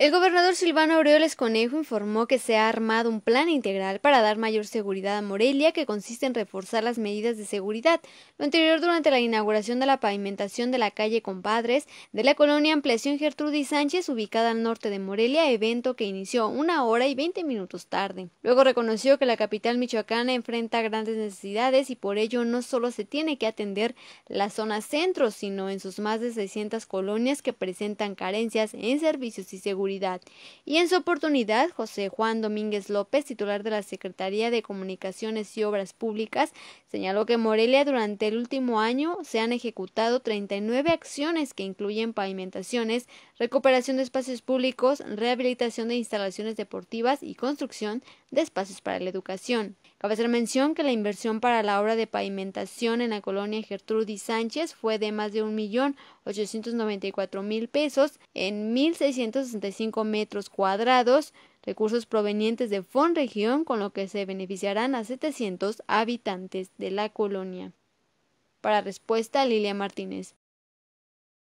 El gobernador Silvano Aureoles Conejo informó que se ha armado un plan integral para dar mayor seguridad a Morelia que consiste en reforzar las medidas de seguridad. Lo anterior durante la inauguración de la pavimentación de la calle Compadres de la colonia Ampliación Gertrudis Sánchez ubicada al norte de Morelia, evento que inició una hora y veinte minutos tarde. Luego reconoció que la capital michoacana enfrenta grandes necesidades y por ello no solo se tiene que atender la zona centro, sino en sus más de 600 colonias que presentan carencias en servicios y seguridad y en su oportunidad, José Juan Domínguez López, titular de la Secretaría de Comunicaciones y Obras Públicas, señaló que en Morelia durante el último año se han ejecutado 39 acciones que incluyen pavimentaciones, recuperación de espacios públicos, rehabilitación de instalaciones deportivas y construcción de espacios para la educación. Cabe hacer mención que la inversión para la obra de pavimentación en la colonia Gertrudis Sánchez fue de más de un millón ochocientos noventa y cuatro mil pesos en mil seiscientos metros cuadrados, recursos provenientes de región con lo que se beneficiarán a 700 habitantes de la colonia. Para respuesta, Lilia Martínez.